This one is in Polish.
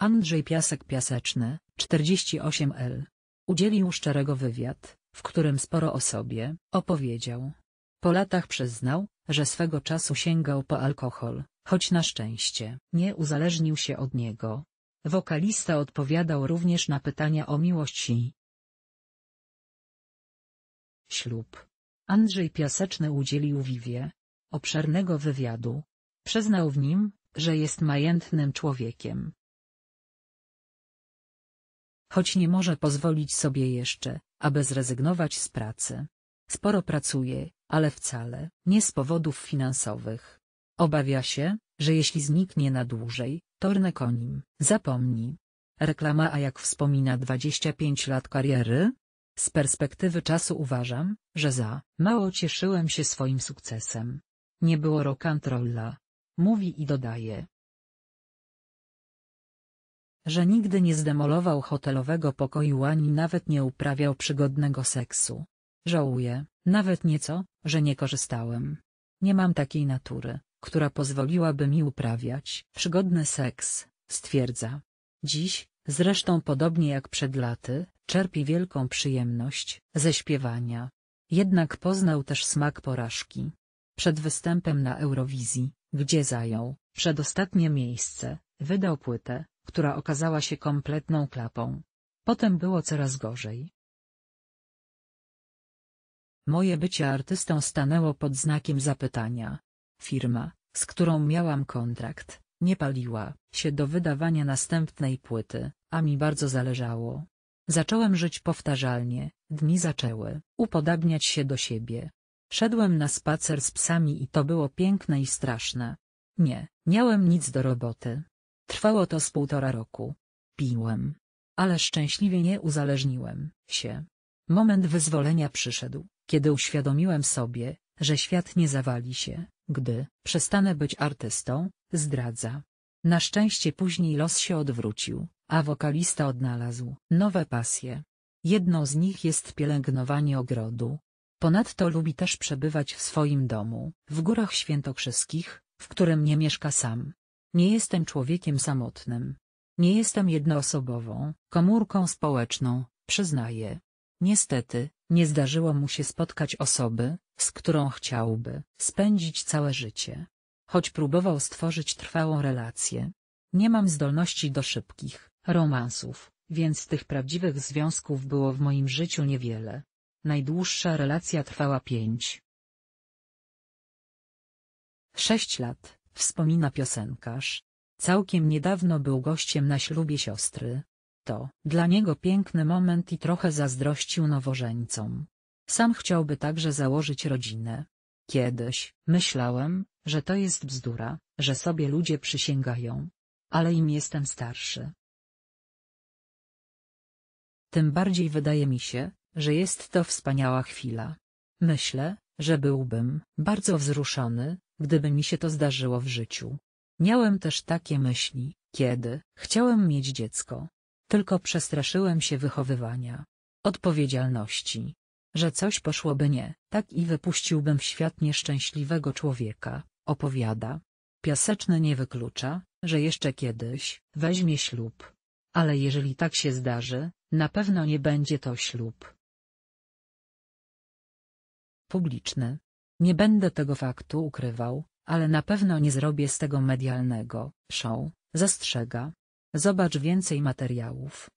Andrzej Piasek Piaseczny, 48L. Udzielił szczerego wywiad, w którym sporo o sobie opowiedział. Po latach przyznał, że swego czasu sięgał po alkohol, choć na szczęście nie uzależnił się od niego. Wokalista odpowiadał również na pytania o miłości. ślub. Andrzej Piaseczny udzielił Wiwie obszernego wywiadu. Przyznał w nim, że jest majętnym człowiekiem, choć nie może pozwolić sobie jeszcze, aby zrezygnować z pracy. Sporo pracuje, ale wcale nie z powodów finansowych. Obawia się, że jeśli zniknie na dłużej, Tornek o nim zapomni. Reklama A jak wspomina 25 lat kariery? Z perspektywy czasu uważam, że za mało cieszyłem się swoim sukcesem. Nie było rock'n'rolla. Mówi i dodaje że nigdy nie zdemolował hotelowego pokoju ani nawet nie uprawiał przygodnego seksu. Żałuję, nawet nieco, że nie korzystałem. Nie mam takiej natury, która pozwoliłaby mi uprawiać przygodny seks, stwierdza. Dziś, zresztą podobnie jak przed laty, czerpi wielką przyjemność ze śpiewania. Jednak poznał też smak porażki. Przed występem na Eurowizji, gdzie zajął przedostatnie miejsce, wydał płytę, która okazała się kompletną klapą. Potem było coraz gorzej. Moje bycie artystą stanęło pod znakiem zapytania. Firma, z którą miałam kontrakt, nie paliła się do wydawania następnej płyty, a mi bardzo zależało. Zacząłem żyć powtarzalnie, dni zaczęły upodabniać się do siebie. Szedłem na spacer z psami i to było piękne i straszne. Nie, miałem nic do roboty, Trwało to z półtora roku. Piłem. Ale szczęśliwie nie uzależniłem się. Moment wyzwolenia przyszedł, kiedy uświadomiłem sobie, że świat nie zawali się, gdy przestanę być artystą, zdradza. Na szczęście później los się odwrócił, a wokalista odnalazł nowe pasje. Jedną z nich jest pielęgnowanie ogrodu. Ponadto lubi też przebywać w swoim domu, w górach świętokrzyskich, w którym nie mieszka sam, nie jestem człowiekiem samotnym. Nie jestem jednoosobową, komórką społeczną, przyznaję. Niestety, nie zdarzyło mu się spotkać osoby, z którą chciałby spędzić całe życie. Choć próbował stworzyć trwałą relację. Nie mam zdolności do szybkich romansów, więc tych prawdziwych związków było w moim życiu niewiele. Najdłuższa relacja trwała pięć. Sześć lat. Wspomina piosenkarz. Całkiem niedawno był gościem na ślubie siostry. To dla niego piękny moment i trochę zazdrościł nowożeńcom. Sam chciałby także założyć rodzinę. Kiedyś myślałem, że to jest bzdura, że sobie ludzie przysięgają. Ale im jestem starszy. Tym bardziej wydaje mi się, że jest to wspaniała chwila. Myślę, że byłbym bardzo wzruszony, Gdyby mi się to zdarzyło w życiu. Miałem też takie myśli, kiedy chciałem mieć dziecko. Tylko przestraszyłem się wychowywania, odpowiedzialności, że coś poszłoby nie, tak i wypuściłbym w świat nieszczęśliwego człowieka, opowiada. Piaseczny nie wyklucza, że jeszcze kiedyś weźmie ślub. Ale jeżeli tak się zdarzy, na pewno nie będzie to ślub publiczny. Nie będę tego faktu ukrywał, ale na pewno nie zrobię z tego medialnego show, zastrzega. Zobacz więcej materiałów.